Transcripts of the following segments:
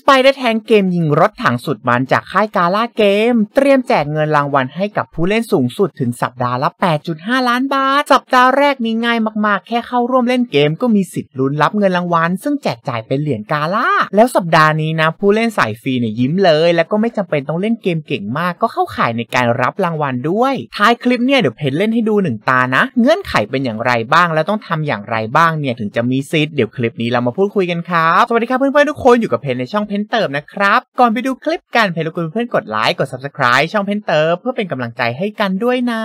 สไปเดอร์แทงเกมยิงรถถังสุดมันจากค่ายกาล่าเกม เตรียมแจกเงินรางวัลให้กับผู้เล่นสูงสุดถึงสัปดาห์ละ 8.5 ล้านบาทสัปดาห์แรกนี้ง่ายมากๆแค่เข้าร่วมเล่นเกมก็มีสิทธิ์ลุ้นรับเงินรางวัล ซึ่งแจกจ่ายเป็นเหรียญกาล่าแล้วสัปดาห์นี้นะ ผู้เล่นสายฟรีเนี่ยยิ้มเลย แล้วก็ไม่จำเป็นต้องเล่นเกมเก่งมาก ก็เข้าข่ายในการรับรางวัลด้วยท้ายคลิปเนี่ยเดี๋ยวเพนเล่นให้ดูหนึ่งตานะเงื่อนไขเป็นอย่างไรบ้าง แล้วต้องทำอย่างไรบ้างเนี่ยถึงจะมีสิทธิ์เดี๋ยวคลิปนี้เรามาพูดคุยกันครับสวัสดีครับเพื่อนๆทุกคนอยู่กับเพนในช่ององเพนเติมนะครับ ก่อนไปดูคลิปกันเพลกุลเพื่อนกดไลค์ กด subscribe ช่องเพนเติมเพื่อเป็นกำลังใจให้กันด้วยนะ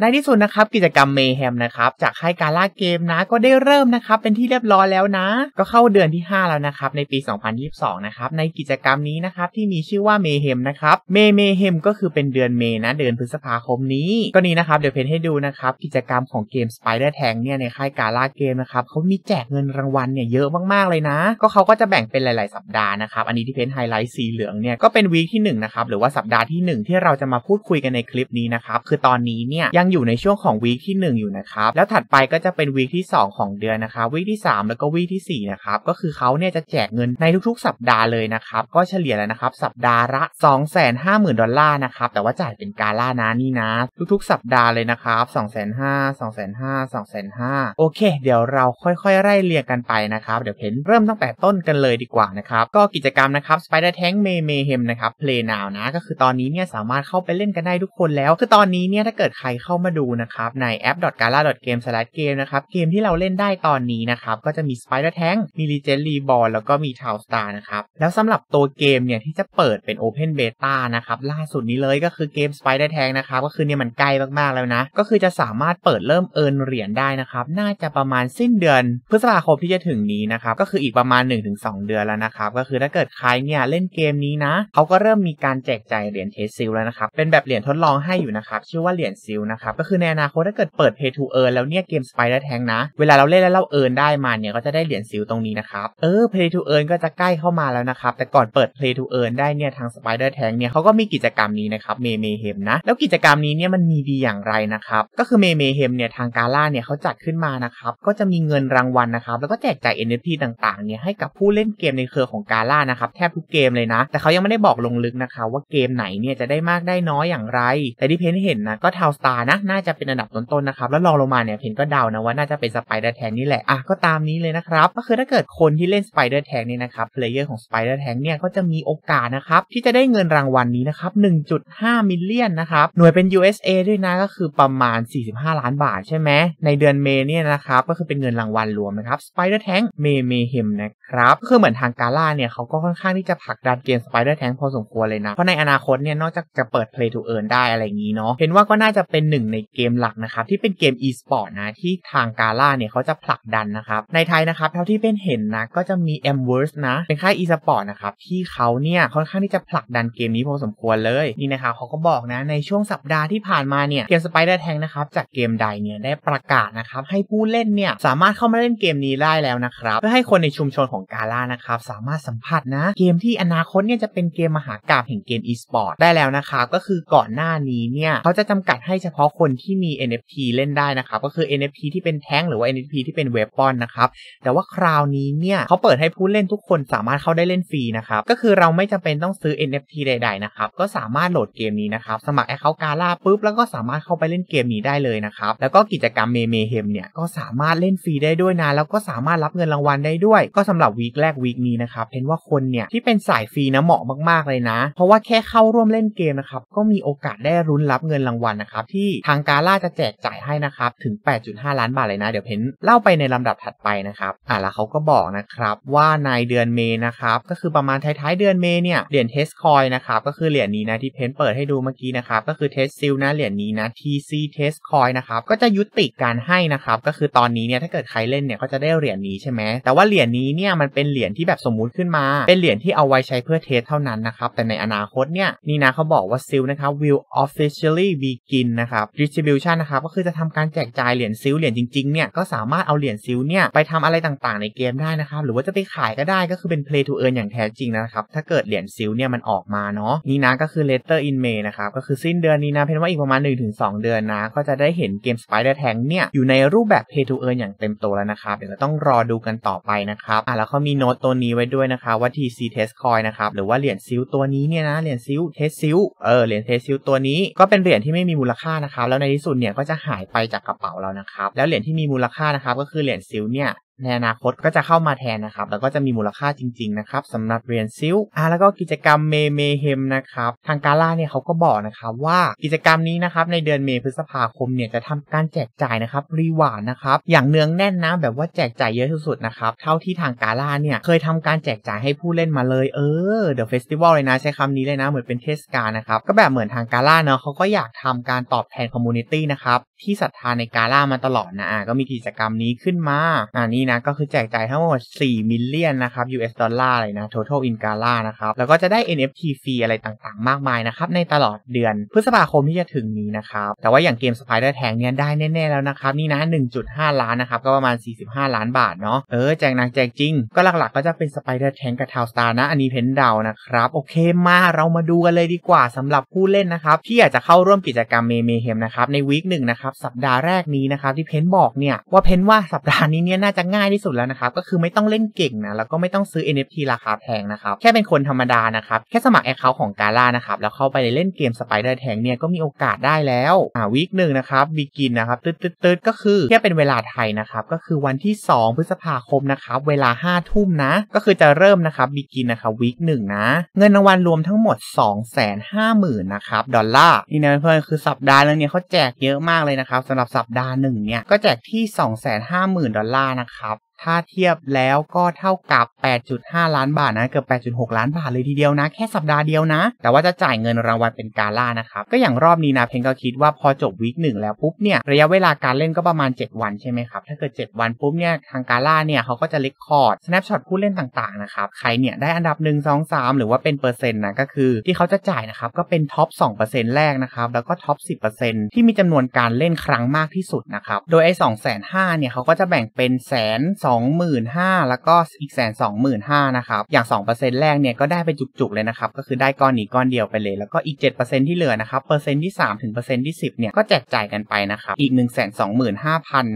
ในที่สุดนะครับ กิจกรรมเมแฮมนะครับจากค่ายการล่าเกมนะ ก็ได้เริ่มนะครับ เป็นที่เรียบร้อยแล้วนะ ก็เข้าเดือนที่ 5 แล้วนะครับ ในปี 2022 นะครับ ในกิจกรรมนี้นะครับ ที่มีชื่อว่าเมแฮมนะครับ เมเมแฮมก็คือเป็นเดือนเมนะ เดือนพฤษภาคมนี้ ก็นี้นะครับเดี๋ยวเพนให้ดูนะครับกิจกรรมของเกม Spider t a n เนี่ยในค่ายการล่าเกมนะครับเขามีแจกเงินรางวัลเนี่ยเยอะมากๆเลยนะ ก็เขาก็จะแบ่งเป็นหลายๆสัปดาห์นะครับับอันนี้ที่เพ้นไฮไลท์สีเหลืองเนี่ยก็เป็นวีคที่1นะครับหรือว่าสัปดาห์ที่ 1 ที่เราจะมาพูดคุยกันในคลิปนี้นะครับคือตอนนี้เนี่ยยังอยู่ในช่วงของวีคที่ 1 อยู่นะครับแล้วถัดไปก็จะเป็นวีคที่ 2 ของเดือนนะครับวีคที่ 3 แล้วก็วีคที่4นะครับก็คือเขาเนี่ยจะแจกเงินในทุกๆ สัปดาห์เลยนะครับก็เฉลี่ยแล้วนะครับสัปดาห์ละ2 5 0 0 0 0ดอลลาร์นะครับแต่ว่าจ่ายเป็นกาล่านะนี่นะ ทุกๆ สัปดาห์เลยนะครับ2 5 0 0 0 0 2 5 0 0 0 2 5 0 0โอเค เดี๋ยวเราค่อย ๆไล่เรียงกันไปนะครับเดี๋ยวเพ้นเริ่มตั้งแต่ต้นกันเลยดีกว่านะครับก็กิจจกรรมนะครับ Spider Tank m a y ม a y h e m นะครับ Play Now นะก็คือตอนนี้เนี่ยสามารถเข้าไปเล่นกันได้ทุกคนแล้วคือตอนนี้เนี่ยถ้าเกิดใครเข้ามาดูนะครับในแอป g a l a g a m e s g a m e นะครับเกมที่เราเล่นได้ตอนนี้นะครับก็จะมี Spider Tank มี Legend Reborn แล้วก็มี Town Star นะครับแล้วสำหรับตัวเกมเนี่ยที่จะเปิดเป็น Open Beta นะครับล่าสุดนี้เลยก็คือเกม Spider Tank นะครับก็คือเนี่ยมันใกล้มากๆแล้วนะ ก็คือจะสามารถเปิดเริ่มเอิร์นเหรียญได้นะครับน่าจะประมาณสิ้นเดือนพฤษภาคมที่จะถึงนี้นะครับก็คืออีกประมาณ 1-2 เดือนแล้วนะครับก็คือถ้าเกิิดใครเนี่ยเล่นเกมนี้นะเขาก็เริ่มมีการแจกจ่ายเหรียญเทสซิลแล้วนะครับเป็นแบบเหรียญทดลองให้อยู่นะครับชื่อว่าเหรียญซิลนะครับก็คือในอนาคตถ้าเกิดเปิดย์ทูเออร์แล้วเนี่ยเกมสไปเดอร์แทงนะเวลาเราเล่นแล้วเราเอินได้มาเนี่ยก็จะได้เหรียญซิลตรงนี้นะครับเออพย์ทูเออร์ก็จะใกล้เข้ามาแล้วนะครับแต่ก่อนเปิดพย์ทูเออร์ได้เนี่ยทางสไปเดอร์แทงเนี่ยเขาก็มีกิจกรรมนี้นะครับเมเมเฮมนะแล้วกิจกรรมนี้เนี่ยมันมีดีอย่างไรนะครับก็คือเมเมเฮมเนี่ยทางกาล่าเนี่ยเขาจัดขึ้นมานะครับก็จะมีเงินรางวัลนะครับแล้วก็แจกจ่าย NFT ต่างๆเนี่ยให้กับผู้เล่นเกมในเครือของกาล่านะครับแทบทุกเกมเลยนะ แต่เขายังไม่ได้บอกลงลึกนะคะว่าเกมไหนเนี่ยจะได้มากได้น้อยอย่างไร แต่ที่เพนเห็นนะก็ทาวสตาร์นะน่าจะเป็นอันดับต้นๆนะครับแล้วลองลงมาเนี่ยเพนก็เดานะว่าน่าจะเป็นสไปเดอร์แทงนี่แหละอ่ะก็ตามนี้เลยนะครับก็คือถ้าเกิดคนที่เล่นสไปเดอร์แทงนี่นะครับเพลเยอร์ของสไปเดอร์แทงเนี่ยก็จะมีโอกาสนะครับที่จะได้เงินรางวัลนนี้นะครับ 1.5 มิลเลียนนะครับ หน่วยเป็น USA ด้วยนะก็คือประมาณ 45 ล้านบาทใช่ไหมในเดือนเมษเนี่ยนะครับก็คือเป็นเงินรางวัลรวมนะครับสไปเดอร์แทงเมเมเฮมนะครับก็คือเหมือนทางกาล่าเนี่ยเขาก็ค่อนข้างที่จะผลักดันเกมสไปเดอร์แทงพอสมควรเลยนะเพราะในอนาคตเนี่ยนอกจากจะเปิด Play to Earn ได้อะไรอย่างนี้เนาะเห็นว่าก็น่าจะเป็นหนึ่งในเกมหลักนะครับ ที่เป็นเกม e-sport นะที่ทางกาล่าเนี่ยเขาจะผลักดันนะครับ ในไทยนะครับเท่าที่เป็นเห็นนะก็จะมี m w o r s นะเป็นค่าย e-sport นะครับที่เขาเนี่ยค่อนข้างที่จะผลักดันเกมนี้พอสมควรเลยนี่นะครับเขาก็บอกนะในช่วงสัปดาห์ที่ผ่านมาเนี่ยเกมสไปเดอร์แทงนะครับจากเกมใดเนี่ยได้ประกาศนะครับให้ผู้เล่นเนี่ยสามารถเข้ามาเล่นเกมนี้ได้แล้วนะครับเพื่อให้คนในชุมชนของกาล่านะครับสามารถสัมผัสนะเกมที่อนาคตเนี่ยจะเป็นเกมมหากราบแห่งเกม e-sport ได้แล้วนะครับก็คือก่อนหน้านี้เนี่ยเขาจะจำกัดให้เฉพาะคนที่มี NFT เล่นได้นะครับก็คือ NFT ที่เป็นแท้งหรือว่า NFT ที่เป็นเวปอนนะครับแต่ว่าคราวนี้เนี่ยเขาเปิดให้ผู้เล่นทุกคนสามารถเข้าได้เล่นฟรีนะครับก็คือเราไม่จำเป็นต้องซื้อ NFT ใดๆนะครับก็สามารถโหลดเกมนี้นะครับสมัครแอคเคาท์กาล่าปุ๊บแล้วก็สามารถเข้าไปเล่นเกมนี้ได้เลยนะครับแล้วก็กิจกรรมเมเมเฮมเนี่ยก็สามารถเล่นฟรีได้ด้วยนะแล้วก็สามารถรับเงินรางวัลได้ด้วย ก็สำหรับวีคแรกวีคนี้นะครับเพนว่าคคนเนี่ยที่เป็นสายฟรีนะเหมาะมากๆเลยนะ เพราะว่าแค่เข้าร่วมเล่นเกมนะครับ ก็มีโอกาสได้รุ้นรับเงินรางวัลนะครับ ที่ทางการ่าจะแจกจ่ายให้นะครับ ถึง 8.5 ล้านบาทเลยนะ เดี๋ยวเพนเล่าไปในลำดับถัดไปนะครับอ่ะแล้วเขาก็บอกนะครับว่าในเดือนเมย์นะครับก็คือประมาณท้ายๆเดือนเมย์เนี่ยเหรียญเทสคอยนะครับก็คือเหรียญนี้นะ ที่เพนเปิดให้ดูเมื่อกี้นะครับก็คือเทสซิลนะ เหรียญนี้นะ TC Test Coin นะครับก็จะยุติการให้นะครับก็คือตอนนี้เนี่ยถ้าเกิดใครเล่นเนี่ยก็จะได้เหรียญนี้ใช่ไหมแต่ว่าเหรียญนี้เนี่ยมันเป็นเหรียญที่แบบสมมุติขึ้นมาเป็นเหรียญที่เอาไว้ใช้เพื่อเทสเท่านั้นนะครับ แต่ในอนาคตเนี่ยนี่นะเขาบอกว่าซิลนะครับ will officially begin นะครับ distribution นะครับก็คือจะทำการแจกจ่ายเหรียญซิลเหรียญจริงๆเนี่ยก็สามารถเอาเหรียญซิลเนี่ยไปทำอะไรต่างๆในเกมได้นะครับ หรือว่าจะไปขายก็ได้ก็คือเป็น play to earn อย่างแท้จริงนะครับ ถ้าเกิดเหรียญซิลเนี่ยมันออกมาเนาะนี่นะก็คือ l e t t e r in May นะครับก็คือสิ้นเดือนนี้นะเพนว่าอีกประมาณ 1-2 เดือนนะ ก็จะได้เห็นเกม Spider Tank เนี่ยอยู่ในรูปแบบ pay to earn อย่างเต็มตัวแล้วนะครับเดี๋ยวต้องรอดูกันต่อไปนะครับอ่ะแล้วเขามีโน้ตตัวนี้ไว้ด้วยนะคะว่าวา TC Test Coin นะครับ หรือว่าเหรียญซิลตัวนี้เนี่ยนะเหรียญซิลเทสซิลเออเหรียญเทสซิลตัวนี้ก็เป็นเหรียญที่ไม่มีมูลค่านะครับแล้วในที่สุดเนี่ยก็จะหายไปจากกระเป๋าเรานะครับแล้วเหรียญที่มีมูลค่านะครับ ก็คือเหรียญซิลเนี่ยในอนาคตก็จะเข้ามาแทนนะครับแล้วก็จะมีมูลค่าจริงๆนะครับสำหรับเหรียญซิลอ่าแล้วก็กิจกรรมเมเมเฮมนะครับทางกาล่าเนี่ยเขาก็บอกนะครับ ว่ากิจกรรมนี้นะครับในเดือนเมษพฤษภาคมเนี่ยจะทำการแจกจ่ายนะครับรีวาร์ดนะครับอย่างเนืองแน่นนะแบบว่าแจกจ่ายเยอะที่สุดนะครับเท่าที่ทางกาล่าเนี่ยเคยทำการแจกจ่ายให้ผู้เล่นมาเลยเออเดอะเฟสติวัลเลยนะใช้คำนี้เลยนะ เหมือนเป็นเทศกาลนะครับก็แบบเหมือนทางกาล่าเนาะเขาก็อยากทำการตอบแทนคอมมูนิตี้นะครับที่ศรัทธาในกาล่ามาตลอดนะก็มีกิจกรรมนี้ขึ้นมาอ่านี่นะก็คือแจกจ่ายทั้งหมด4มิลเลียนนะครับ US ดอลลาร์เลยนะ total in gala นะครับ แล้วก็จะได้ NFT ฟรีอะไรต่างๆ มากมายนะครับ ในตลอดเดือน พฤษภาคมที่จะถึงนี้นะครับ แต่ว่าอย่างเกม Spider t a n เนี่ยได้แน่ๆ แล้วนะครับ นี่นะ 1.5 ล้านนะครับ ก็ประมาณ 45 ล้านบาท เนาะ เออ แจกหนักแจกจริง ก็หลักๆ ก็จะเป็น Spider t a n กับทาวสตาร์นะ อันนี้เพนเดานะครับ โอเคมาเรามาดูกันเลยดีกว่าสำหรับผู้เล่นนะครับที่อยากจะเข้าร่วมกิจกรรมเมเมเฮมนะครับ ในวีคหนึ่งนะครับ สัปดาห์แรกนี้นะครับที่เพนบอกเนี่ยว่าเพนว่าสัปดาห์นี้เนี่ยน่าจะง่ายที่สุดแล้วนะครับ ก็คือไม่ต้องเล่นเก่งนะ แล้วก็ไม่ต้องซื้อ NFT ราคาแพงนะครับ แค่เป็นคนธรรมดานะครับ แค่สมัครแอคเคาท์ของกาล่านะครับ แล้วเข้าไปเล่นเกมสไปเดอร์แทงเนี่ยก็มีโอกาสได้แล้วอ่าวีคหนึ่งนะครับบีกินนะครับตืดตืดก็คือแค่เป็นเวลาไทยนะครับ ก็คือวันที่ 2 พฤษภาคมนะครับ เวลา5้าทุ่มนะ ก็คือจะเริ่มนะครับบีกินนะครับวีคหนึ่งนะ เงินรางวัลรวมทั้งหมด2 5 0 0 0 0นะครับดอลลาร์นี่นะเพื่อนคือสัปดาห์นึงเนี่ยเขาแจกเยอะมากเลยนะครับสำหรับสัปดาห์หนึ่งเนี่ยก็แจกที่2 5 0 0 0 0ดอลลาร์นะครับถ้าเทียบแล้วก็เท่ากับ 8.5 ล้านบาทนะ เกือบ 8.6 ล้านบาทเลยทีเดียวนะแค่สัปดาห์เดียวนะ แต่ว่าจะจ่ายเงินรางวัลเป็นกาล่านะครับ ก็อย่างรอบนี้นะเพนก็คิดว่าพอจบวีคหนึ่งแล้วปุ๊บเนี่ยระยะเวลาการเล่นก็ประมาณ 7 วันใช่ไหมครับ ถ้าเกิด 7 วันปุ๊บเนี่ยทางกาล่าเนี่ย เขาก็จะเลกคอร์ดสแนปช็อตผู้เล่นต่างๆนะครับใครเนี่ยได้อันดับ1 2 3 หรือว่าเป็นเปอร์เซ็นต์นะก็คือ ที่เขาจะจ่ายนะครับก็เป็นท็อป2%แรกนะครับแล้วก็ท็อป10%ที่มีจำนวนการเล่นครั้งมากที่สุดนะครับโดยไอ้2ห้าเนี่ยเขาก็จะแบ่งเป็นแสน25,000 แล้วก็อีกแสนสองหมื่นห้านะครับ อย่าง 2%แรกเนี่ยก็ได้ไปจุกๆเลยนะครับ ก็คือได้ก้อนนี้ก้อนเดียวไปเลยแล้วก็อีก 7%ที่เหลือนะครับเปอร์เซ็นต์ที่ 3 ถึงเปอร์เซ็นต์ที่ 10เนี่ยก็แจกจ่ายกันไปนะครับ อีก 1 2 5 0 0 0 น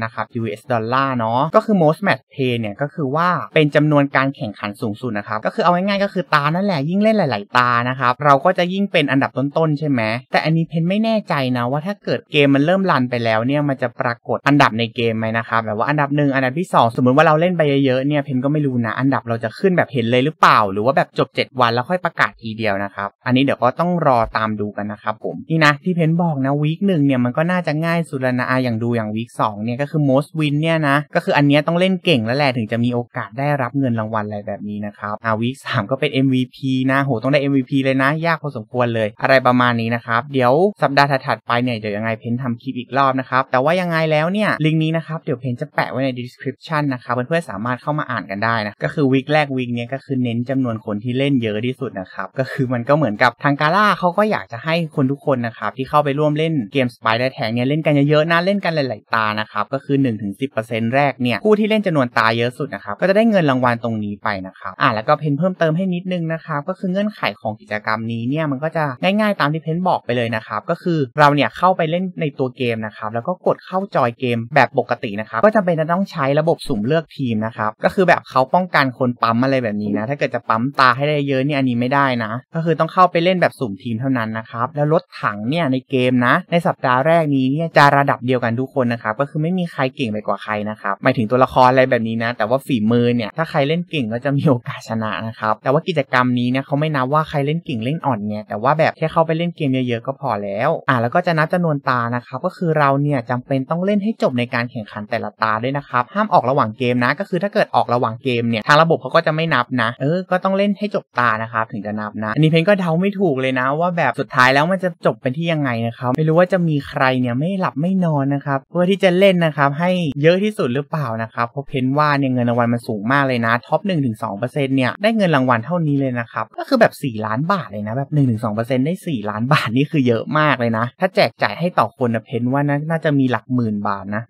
ะครับ US ดอลลาร์เนาะก็คือ most match pay l เนี่ยก็คือว่าเป็นจำนวนการแข่งขันสูงสุดนะครับ ก็คือเอาง่ายๆก็คือตา นั่นแหละ ยิ่งเล่นหลายๆตานะครับเราก็จะยิ่งเป็นอันดับต้นๆใช่ไหมแต่อันนี้เพนไม่แน่ใจนะว่าถ้าเกิดเกมมันเริ่มรันไปแล้วเนี่ยมันจะปรากฏอันดับในเกมไหมนะครับแบบว่าอันดับงอันดับที่2สมมติว่าาเราเล่นไปเยอะๆ เนี่ยเพนก็ไม่รู้นะ อันดับเราจะขึ้นแบบเห็นเลยหรือเปล่า หรือว่าแบบจบ 7 วันแล้วค่อยประกาศทีเดียวนะครับ อันนี้เดี๋ยวก็ต้องรอตามดูกันนะครับผม นี่นะที่เพนบอกนะวีคหนึ่งเนี่ยมันก็น่าจะง่ายสุดล้นะอย่างดูอย่างวีคสองเนี่ยก็คือ most win เนี่ยนะก็คืออันนี้ต้องเล่นเก่งแล้วแหละ ถึงจะมีโอกาสได้รับเงินรางวัลอะไรแบบนี้นะครับอ่าวีคสามก็เป็น MVP นะโหต้องได้ MVP เลยนะยากพอสมควรเลย อะไรประมาณนี้นะครับเดี๋ยวสัปดาห์ถัดไปเนี่ยเดี๋ยวยังไงเพนทำคลิปอีกรอบนะครับแต่ว่ายังไงแล้วเนี่ยลิงก์นี้นะครับเดี๋ยวเพนจะแปะไว้ใน description นะครับับเพื่อนๆสามารถเข้ามาอ่านกันได้นะก็คือวิกแรกวิกเนี้ยก็คือเน้นจำนวนคนที่เล่นเยอะที่สุดนะครับ ก็คือมันก็เหมือนกับทางกาล่าเขาก็อยากจะให้คนทุกคนนะครับที่เข้าไปร่วมเล่นเกมสปายได้แทงเนี่ยเล่นกันเยอะๆนะเล่นกันหลายๆตานะครับก็คือ 1-10%แรกเนี่ยผู้ที่เล่นจำนวนตาเยอะสุดนะครับก็จะได้เงินรางวัลตรงนี้ไปนะครับอ่าแล้วก็เพนเพิ่มเติมให้นิดนึงนะครับก็คือเงื่อนไขของกิจกรรมนี้เนี่ยมันก็จะง่ายๆตามที่เพนบอกไปเลยนะครับก็คือเราเนี่ยเข้าไปเล่นในตัวเกมนะครับแล้วก็กดเข้าจอยเกมแบบปกตินะครับก็จำเป็นจะต้องใช้ระบบสุ่มเือกทีมนะครับก็คือแบบเขาป้องกันคนปั๊มอะไรแบบนี้นะถ้าเกิดจะปั๊มตาให้ได้เยอะเนี่ยอันนี้ไม่ได้นะ ก็คือต้องเข้าไปเล่นแบบสุ่มทีมเท่านั้นนะครับแล้วรถถังเนี่ยในเกมนะในสัปดาห์แรกนี้เนี่ยจะระดับเดียวกันทุกคนนะครับก็คือไม่มีใครเก่งไปกว่าใครนะครับหมายถึงตัวละครอะไรแบบนี้นะแต่ว่าฝีมือเนี่ยถ้าใครเล่นเก่งก็จะมีโอกาสชนะนะครับแต่ว่ากิจกรรมนี้เนี่ยเขาไม่นับว่าใครเล่นเก่งเล่นอ่อนเนี่ยแต่ว่าแบบแค่เข้าไปเล่นเกมเยอะๆก็พอแล้วอ่าแล้วก็จะนับจำนวนตานะครับก็คือเราเนี่ยจำเป็นต้องเล่นให้จบในการแข่งขันแต่ละตาด้วยนะครับห้ามออกระหว่างเกมนะก็คือถ้าเกิดออกระหว่างเกมเนี่ยทางระบบเขาก็จะไม่นับนะเออ ก็ต้องเล่นให้จบตานะครับถึงจะนับนะอันนี้เพนก็เดาไม่ถูกเลยนะ ว่าแบบสุดท้ายแล้วมันจะจบเป็นที่ยังไงนะครับไม่รู้ว่าจะมีใครเนี่ยไม่หลับไม่นอนนะครับเพื่อที่จะเล่นนะครับให้เยอะที่สุดหรือเปล่านะครับเพราะเพนว่าเนี่ยเงินรางวัลมันสูงมากเลยนะท็อป1-2%เนี่ยได้เงินรางวัลเท่านี้เลยนะครับก็คือแบบ 4 ล้านบาทเลยนะแบบ1-2%ได้ 4 ล้านบาทนี่คือเยอะมากเลยนะ ถ้าแจกจ่ายให้ต่อคนนะเพนว่าน่าจะมีหลักหมื่นบาทนะ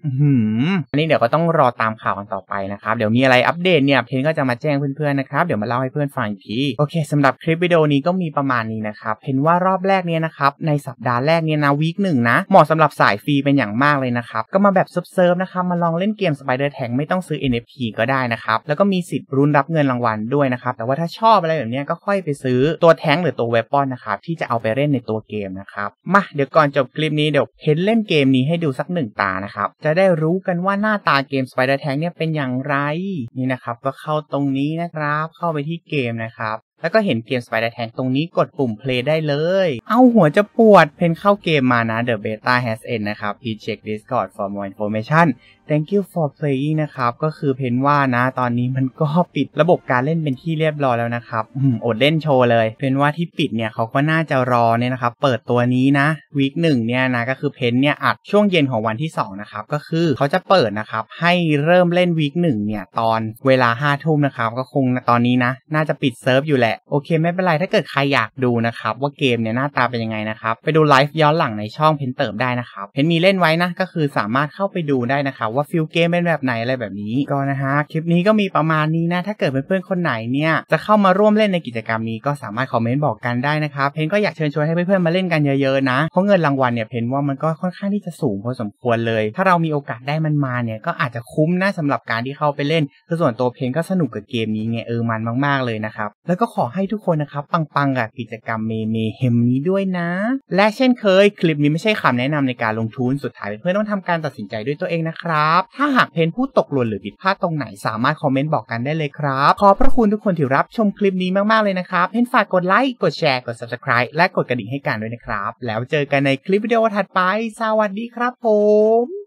อันนี้เดี๋ยวก็ต้องรอตามข่าวกันต่อไปนะครับเดี๋ยวมีอะไรอัปเดตเนี่ยเพนก็จะมาแจ้งเพื่อนๆนะครับ เดี๋ยวมาเล่าให้เพื่อนฟังอีกที โอเค สำหรับคลิปวิดีโอนี้ก็มีประมาณนี้นะครับเพนว่ารอบแรกเนี่ยนะครับ ในสัปดาห์แรกเนี่ยนะวีคหนึ่งนะ เหมาะสำหรับสายฟรีเป็นอย่างมากเลยนะครับ ก็มาแบบเซิร์ฟนะครับมาลองเล่นเกมสไปเดอร์แทงไม่ต้องซื้อ NFT ก็ได้นะครับ แล้วก็มีสิทธิ์รุนรับเงินรางวัลด้วยนะครับแต่ว่าถ้าชอบอะไรแบบนี้ก็ค่อยไปซื้อตัวแทงหรือตัวเวปอนนะครับที่จะเอาไปเล่นในตัวเกมนะครับมาเดี๋ยวก่อนจบคลิปนี้เดี๋ยวเพนเล่นเกมนี้ให้ดูสักหนึ่งตานะครับจะได้รู้กันว่าหน้าตาเกมสไปเดอร์แทงเนี่ยเป็นอย่างไรนี่นะครับก็เข้าตรงนี้นะครับเข้าไปที่เกมนะครับ แล้วก็เห็นเกมสไปเดอร์แทงตรงนี้กดปุ่ม play ได้เลย เอาหัวจะปวดเพนเข้าเกมมานะ The Beta has end นะครับ please check Discord for more information thank you for playing นะครับ ก็คือเพนว่านะ ตอนนี้มันก็ปิดระบบการเล่นเป็นที่เรียบร้อยแล้วนะครับ อดเล่นโชว์เลย เพนว่าที่ปิดเนี่ยเขาก็น่าจะรอเนี่ยนะครับ เปิดตัวนี้นะ วีคหนึ่งเนี่ยนะ ก็คือเพนเนี่ยอัดช่วงเย็นของวันที่2นะครับ ก็คือเขาจะเปิดนะครับ ให้เริ่มเล่นวีคหนึ่งเนี่ยตอนเวลาห้าทุ่มนะครับ ก็คงตอนนี้นะ น่าจะปิดเซิร์ฟอยู่แหละ โอเคไม่เป็นไร ถ้าเกิดใครอยากดูนะครับว่าเกมเนี่ยหน้าตาเป็นยังไงนะครับ ไปดูไลฟ์ย้อนหลังในช่องเพนเติมได้นะครับ เพนมีเล่นไว้นะก็คือสามารถเข้าไปดูได้นะครับว่าฟิลเกมเป็นแบบไหนอะไรแบบนี้ก็นะฮะ คลิปนี้ก็มีประมาณนี้นะ ถ้าเกิดเพื่อนๆคนไหนเนี่ยจะเข้ามาร่วมเล่นในกิจกรรมนี้ก็สามารถคอมเมนต์บอกกันได้นะครับ เพนก็อยากเชิญชวนให้เพื่อนๆมาเล่นกันเยอะๆนะเพราะเงินรางวัลเนี่ยเพนว่ามันก็ค่อนข้างที่จะสูงพอสมควรเลย ถ้าเรามีโอกาสได้มันมาเนี่ยก็อาจจะคุ้มนะสำหรับการที่เข้าไปเล่นคือส่วนตัวเพนก็สนุกกับเกมนี้ไงเออมันมาก ๆเลยนะครับแล้วก็ขอให้ทุกคนนะครับปังๆกับกิจกรรมเมเมเฮมนี้ด้วยนะและเช่นเคย คลิปนี้ไม่ใช่คำแนะนำในการลงทุนสุดท้าย เพื่อนต้องทำการตัดสินใจด้วยตัวเองนะครับับถ้าหากเพนพูดตกหล่นหรือผิดพลาดตรงไหนสามารถคอมเมนต์บอกกันได้เลยครับ ขอบพระคุณทุกคนที่รับชมคลิปนี้มากๆเลยนะครับ เพนฝากกดไลค์ กดแชร์กด subscribe และกดกระดิ่งให้กันด้วยนะครับ แล้วเจอกันในคลิปวิดีโอถัดไป สวัสดีครับผม